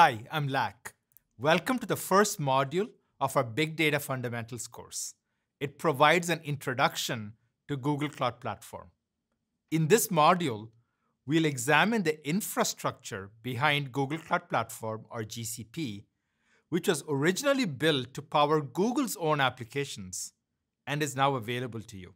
Hi, I'm Lack. Welcome to the first module of our Big Data Fundamentals course. It provides an introduction to Google Cloud Platform. In this module, we'll examine the infrastructure behind Google Cloud Platform, or GCP, which was originally built to power Google's own applications and is now available to you.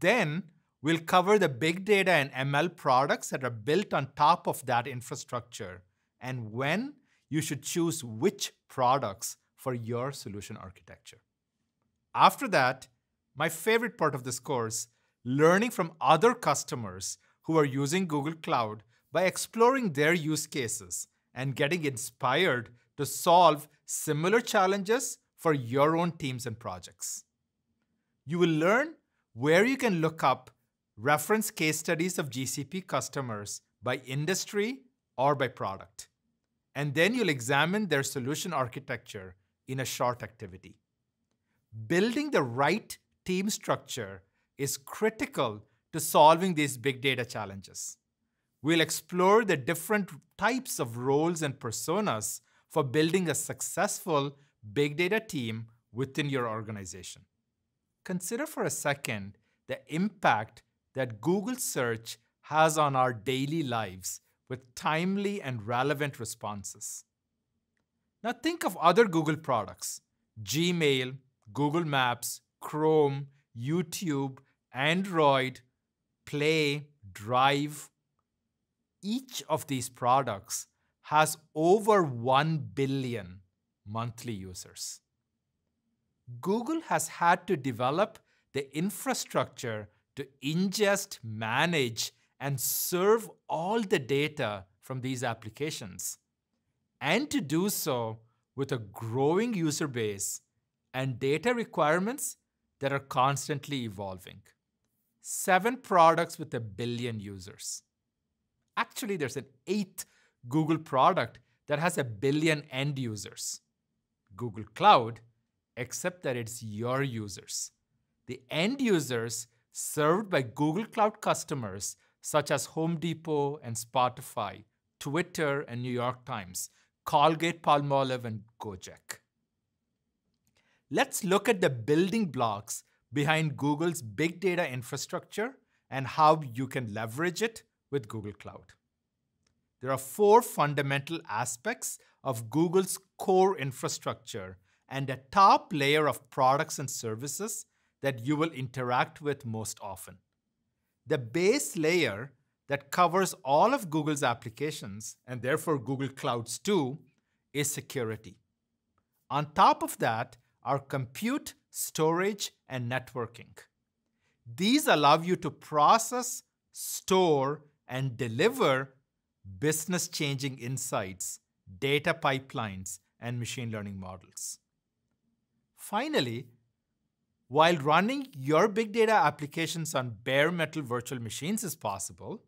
Then, we'll cover the big data and ML products that are built on top of that infrastructure and when you should choose which products for your solution architecture. After that, my favorite part of this course, learning from other customers who are using Google Cloud by exploring their use cases and getting inspired to solve similar challenges for your own teams and projects. You will learn where you can look up reference case studies of GCP customers by industry or by product and then you'll examine their solution architecture in a short activity. Building the right team structure is critical to solving these big data challenges. We'll explore the different types of roles and personas for building a successful big data team within your organization. Consider for a second the impact that Google search has on our daily lives with timely and relevant responses. Now think of other Google products Gmail, Google Maps, Chrome, YouTube, Android, Play, Drive. Each of these products has over 1 billion monthly users. Google has had to develop the infrastructure to ingest, manage, and serve all the data from these applications, and to do so with a growing user base and data requirements that are constantly evolving. Seven products with a billion users. Actually, there's an eighth Google product that has a billion end users. Google Cloud, except that it's your users. The end users served by Google Cloud customers such as Home Depot and Spotify, Twitter and New York Times, Colgate Palmolive and Gojek. Let's look at the building blocks behind Google's big data infrastructure and how you can leverage it with Google Cloud. There are four fundamental aspects of Google's core infrastructure and a top layer of products and services that you will interact with most often the base layer that covers all of Google's applications, and therefore Google Clouds too, is security. On top of that are compute, storage, and networking. These allow you to process, store, and deliver business changing insights, data pipelines, and machine learning models. Finally, while running your big data applications on bare metal virtual machines is possible,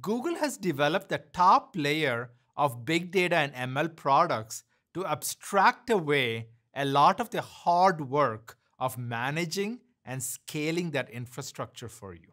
Google has developed the top layer of big data and ML products to abstract away a lot of the hard work of managing and scaling that infrastructure for you.